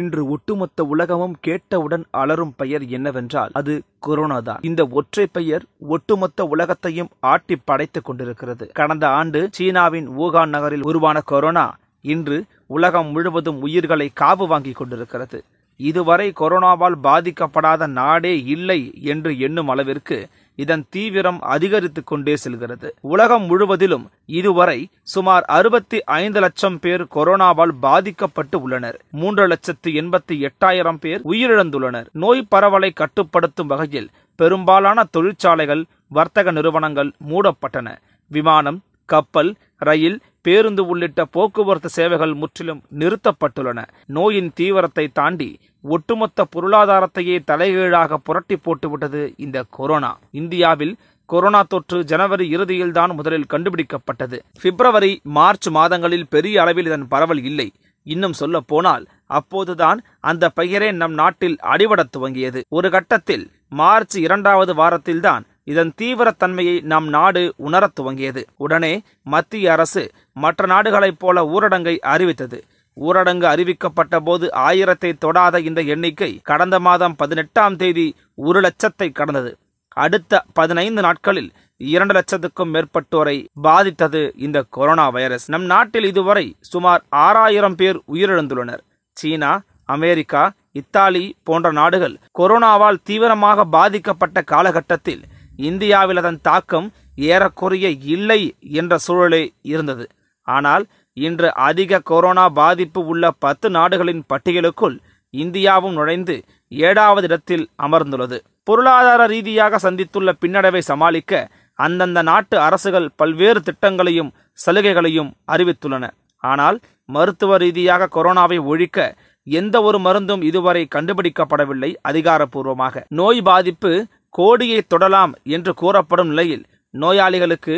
இன்று ஒட்டுமொத்த உலகமும் கேட்டவுடன் அலரும் பெயர் என்னவென்றால் அது கொரோனா தான் இந்த ஒற்றை பெயர் ஒட்டுமொத்த உலகத்தையும் ஆட்டி படைத்துக் கொண்டிருக்கிறது கடந்த ஆண்டு சீனாவின் ஊகான் நகரில் உருவான கொரோனா இன்று உலகம் முழுவதும் உயிர்களை காவு வாங்கி கொண்டிருக்கிறது இதுவரை கொரோனாவால் பாதிக்கப்படாத நாடே இல்லை என்று எண்ணும் அளவிற்கு இதன் தீவிரம் அதிகரித்து கொண்டே செல்கிறது உலகம் முழுவதிலும் இதுவரை சுமார் அறுபத்தி ஐந்து லட்சம் பேர் கொரோனாவால் பாதிக்கப்பட்டு உள்ளனர் மூன்று லட்சத்து எண்பத்தி எட்டாயிரம் பேர் உயிரிழந்துள்ளனர் நோய் பரவலை கட்டுப்படுத்தும் வகையில் பெரும்பாலான தொழிற்சாலைகள் வர்த்தக நிறுவனங்கள் மூடப்பட்டன விமானம் கப்பல் ரயில் பேருந்து உள்ளிட்ட போக்குவரத்து சேவைகள் முற்றிலும் நிறுத்தப்பட்டுள்ளன நோயின் தீவிரத்தை தாண்டி ஒட்டுமொத்த பொருளாதாரத்தையே தலைகீழாக புரட்டி போட்டுவிட்டது இந்த கொரோனா இந்தியாவில் கொரோனா தொற்று ஜனவரி இறுதியில்தான் முதலில் கண்டுபிடிக்கப்பட்டது பிப்ரவரி மார்ச் மாதங்களில் பெரிய அளவில் இதன் பரவல் இல்லை இன்னும் சொல்ல போனால் அப்போதுதான் அந்த பெயரே நம் நாட்டில் அடிபடத் துவங்கியது ஒரு கட்டத்தில் மார்ச் இரண்டாவது வாரத்தில்தான் இதன் தீவிரத்தன்மையை நம் நாடு உணரத் துவங்கியது உடனே மத்திய அரசு மற்ற நாடுகளைப் போல ஊரடங்கை அறிவித்தது ஊரடங்கு அறிவிக்கப்பட்ட போது ஆயிரத்தை தொடாத இந்த எண்ணிக்கை கடந்த மாதம் பதினெட்டாம் தேதி ஒரு லட்சத்தை கடந்தது அடுத்த பதினைந்து நாட்களில் இரண்டு லட்சத்துக்கும் மேற்பட்டோரை பாதித்தது இந்த கொரோனா வைரஸ் நம் நாட்டில் இதுவரை சுமார் ஆறாயிரம் பேர் உயிரிழந்துள்ளனர் சீனா அமெரிக்கா இத்தாலி போன்ற நாடுகள் கொரோனாவால் தீவிரமாக பாதிக்கப்பட்ட காலகட்டத்தில் இந்தியாவில் அதன் தாக்கம் ஏறக்குறைய இல்லை என்ற சூழலே இருந்தது ஆனால் இன்று அதிக கொரோனா பாதிப்பு உள்ள பத்து நாடுகளின் பட்டியலுக்குள் இந்தியாவும் நுழைந்து ஏழாவது இடத்தில் அமர்ந்துள்ளது பொருளாதார ரீதியாக சந்தித்துள்ள பின்னடைவை சமாளிக்க அந்தந்த நாட்டு அரசுகள் பல்வேறு திட்டங்களையும் சலுகைகளையும் அறிவித்துள்ளன ஆனால் மருத்துவ ரீதியாக கொரோனாவை ஒழிக்க எந்த ஒரு மருந்தும் இதுவரை கண்டுபிடிக்கப்படவில்லை அதிகாரப்பூர்வமாக நோய் பாதிப்பு கோடியை தொடலாம் என்று கூறப்படும் நிலையில் நோயாளிகளுக்கு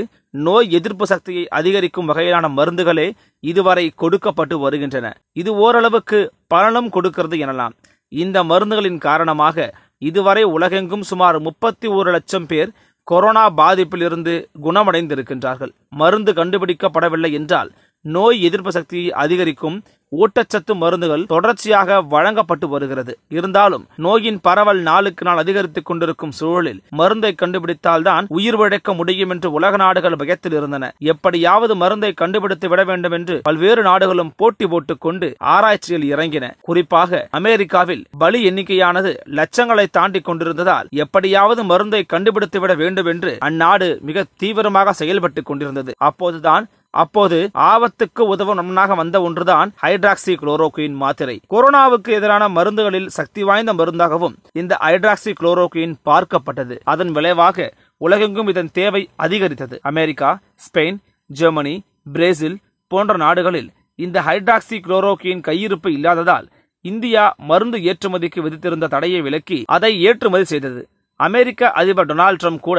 நோய் எதிர்ப்பு சக்தியை அதிகரிக்கும் வகையிலான மருந்துகளே இதுவரை கொடுக்கப்பட்டு வருகின்றன இது ஓரளவுக்கு பலனும் கொடுக்கிறது எனலாம் இந்த மருந்துகளின் காரணமாக இதுவரை உலகெங்கும் சுமார் முப்பத்தி ஒரு லட்சம் பேர் கொரோனா பாதிப்பிலிருந்து குணமடைந்திருக்கின்றார்கள் மருந்து கண்டுபிடிக்கப்படவில்லை என்றால் நோய் எதிர்ப்பு சக்தி அதிகரிக்கும் ஊட்டச்சத்து மருந்துகள் தொடர்ச்சியாக வழங்கப்பட்டு வருகிறது இருந்தாலும் நோயின் பரவல் நாளுக்கு நாள் அதிகரித்துக் கொண்டிருக்கும் சூழலில் மருந்தை கண்டுபிடித்தால்தான் உயிர் உழைக்க முடியும் என்று உலக நாடுகள் பயத்தில் இருந்தன எப்படியாவது மருந்தை கண்டுபிடித்து விட வேண்டும் என்று பல்வேறு நாடுகளும் போட்டி போட்டுக் கொண்டு ஆராய்ச்சியில் இறங்கின குறிப்பாக அமெரிக்காவில் பலி எண்ணிக்கையானது லட்சங்களை தாண்டி கொண்டிருந்ததால் எப்படியாவது மருந்தை கண்டுபிடித்து விட வேண்டும் என்று அந்நாடு மிக தீவிரமாக செயல்பட்டுக் கொண்டிருந்தது அப்போதுதான் அப்போது ஆபத்துக்கு உதவும் நம்னாக வந்த ஒன்றுதான் ஹைட்ராக்சி குளோரோகுயின் மாத்திரை கொரோனாவுக்கு எதிரான மருந்துகளில் சக்தி வாய்ந்த மருந்தாகவும் இந்த ஹைட்ராக்சி குளோரோகுயின் பார்க்கப்பட்டது அதன் விளைவாக உலகெங்கும் இதன் தேவை அதிகரித்தது அமெரிக்கா ஸ்பெயின் ஜெர்மனி பிரேசில் போன்ற நாடுகளில் இந்த ஹைட்ராக்சி குளோரோக்கியின் கையிருப்பு இல்லாததால் இந்தியா மருந்து ஏற்றுமதிக்கு விதித்திருந்த தடையை விலக்கி அதை ஏற்றுமதி செய்தது அமெரிக்க அதிபர் டொனால்ட் ட்ரம்ப் கூட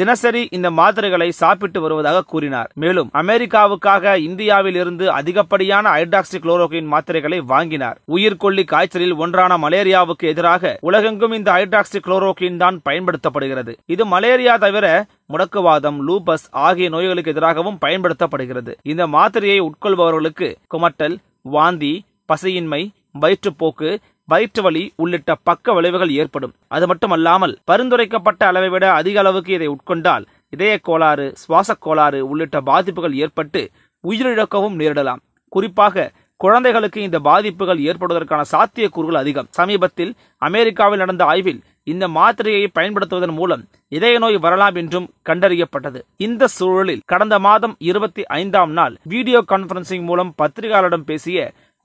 தினசரி இந்த மாத்திரைகளை சாப்பிட்டு வருவதாக கூறினார் மேலும் அமெரிக்காவுக்காக இந்தியாவில் இருந்து அதிகப்படியான ஹைட்ராக்சி குளோரோகின் மாத்திரைகளை வாங்கினார் உயிர்கொல்லி காய்ச்சலில் ஒன்றான மலேரியாவுக்கு எதிராக உலகெங்கும் இந்த ஹைட்ராக்சி குளோரோகின் தான் பயன்படுத்தப்படுகிறது இது மலேரியா தவிர முடக்குவாதம் லூபஸ் ஆகிய நோய்களுக்கு எதிராகவும் பயன்படுத்தப்படுகிறது இந்த மாத்திரையை உட்கொள்பவர்களுக்கு குமட்டல் வாந்தி பசையின்மை வயிற்றுப்போக்கு வயிற்று வலி உள்ளிட்ட பக்க விளைவுகள் ஏற்படும் அது மட்டுமல்லாமல் பரிந்துரைக்கப்பட்ட அளவை விட அதிக அளவுக்கு இதை உட்கொண்டால் இதய கோளாறு சுவாசக் கோளாறு உள்ளிட்ட பாதிப்புகள் ஏற்பட்டு உயிரிழக்கவும் நேரிடலாம் குறிப்பாக குழந்தைகளுக்கு இந்த பாதிப்புகள் ஏற்படுவதற்கான சாத்தியக்கூறுகள் அதிகம் சமீபத்தில் அமெரிக்காவில் நடந்த ஆய்வில் இந்த மாத்திரையை பயன்படுத்துவதன் மூலம் இதய நோய் வரலாம் என்றும் கண்டறியப்பட்டது இந்த சூழலில் கடந்த மாதம் இருபத்தி ஐந்தாம் நாள் வீடியோ கான்பரன்சிங் மூலம் பத்திரிகையாளரிடம் பேசிய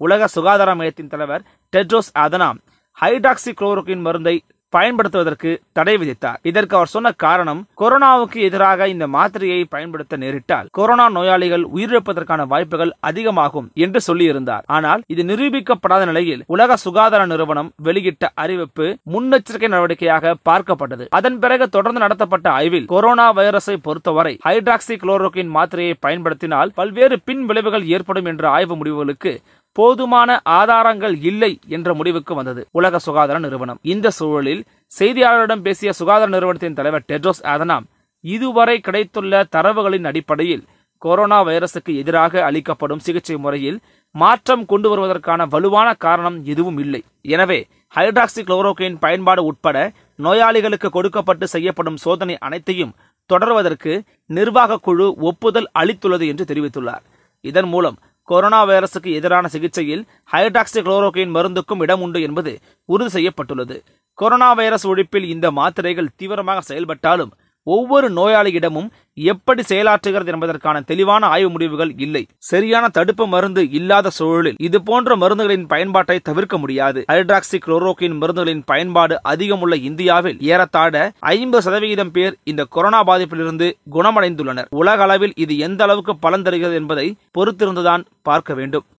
உலக சுகாதார மையத்தின் தலைவர் டெட்ரோஸ் அதனாம் ஹைட்ராக்சி குளோரோக்கின் மருந்தை பயன்படுத்துவதற்கு தடை விதித்தார் இதற்கு அவர் சொன்ன காரணம் கொரோனாவுக்கு எதிராக இந்த மாத்திரையை பயன்படுத்த நேரிட்டால் கொரோனா நோயாளிகள் உயிரிழப்பதற்கான வாய்ப்புகள் அதிகமாகும் என்று சொல்லியிருந்தார் ஆனால் இது நிரூபிக்கப்படாத நிலையில் உலக சுகாதார நிறுவனம் வெளியிட்ட அறிவிப்பு முன்னெச்சரிக்கை நடவடிக்கையாக பார்க்கப்பட்டது அதன் பிறகு தொடர்ந்து நடத்தப்பட்ட ஆய்வில் கொரோனா வைரஸை பொறுத்தவரை ஹைட்ராக்சி குளோரோக்கின் மாத்திரையை பயன்படுத்தினால் பல்வேறு பின் விளைவுகள் ஏற்படும் என்ற ஆய்வு முடிவுகளுக்கு போதுமான ஆதாரங்கள் இல்லை என்ற முடிவுக்கு வந்தது உலக சுகாதார நிறுவனம் இந்த சூழலில் செய்தியாளரிடம் பேசிய சுகாதார நிறுவனத்தின் தலைவர் டெட்ரோஸ் ஆதனாம் இதுவரை கிடைத்துள்ள தரவுகளின் அடிப்படையில் கொரோனா வைரசுக்கு எதிராக அளிக்கப்படும் சிகிச்சை முறையில் மாற்றம் கொண்டு வருவதற்கான வலுவான காரணம் எதுவும் இல்லை எனவே ஹைட்ராக்சி குளோரோகைன் பயன்பாடு உட்பட நோயாளிகளுக்கு கொடுக்கப்பட்டு செய்யப்படும் சோதனை அனைத்தையும் தொடர்வதற்கு நிர்வாக குழு ஒப்புதல் அளித்துள்ளது என்று தெரிவித்துள்ளார் இதன் மூலம் கொரோனா வைரசுக்கு எதிரான சிகிச்சையில் ஹைட்ராக்சி குளோரோகைன் மருந்துக்கும் இடம் உண்டு என்பது உறுதி செய்யப்பட்டுள்ளது கொரோனா வைரஸ் ஒழிப்பில் இந்த மாத்திரைகள் தீவிரமாக செயல்பட்டாலும் ஒவ்வொரு நோயாளியிடமும் எப்படி செயலாற்றுகிறது என்பதற்கான தெளிவான ஆய்வு முடிவுகள் இல்லை சரியான தடுப்பு மருந்து இல்லாத சூழலில் இது போன்ற மருந்துகளின் பயன்பாட்டை தவிர்க்க முடியாது ஹைட்ராக்சி குளோரோக்கின் மருந்துகளின் பயன்பாடு அதிகம் உள்ள இந்தியாவில் ஏறத்தாழ ஐம்பது சதவிகிதம் பேர் இந்த கொரோனா பாதிப்பிலிருந்து குணமடைந்துள்ளனர் உலக அளவில் இது எந்த அளவுக்கு பலன் தருகிறது என்பதை பொறுத்திருந்துதான் பார்க்க வேண்டும்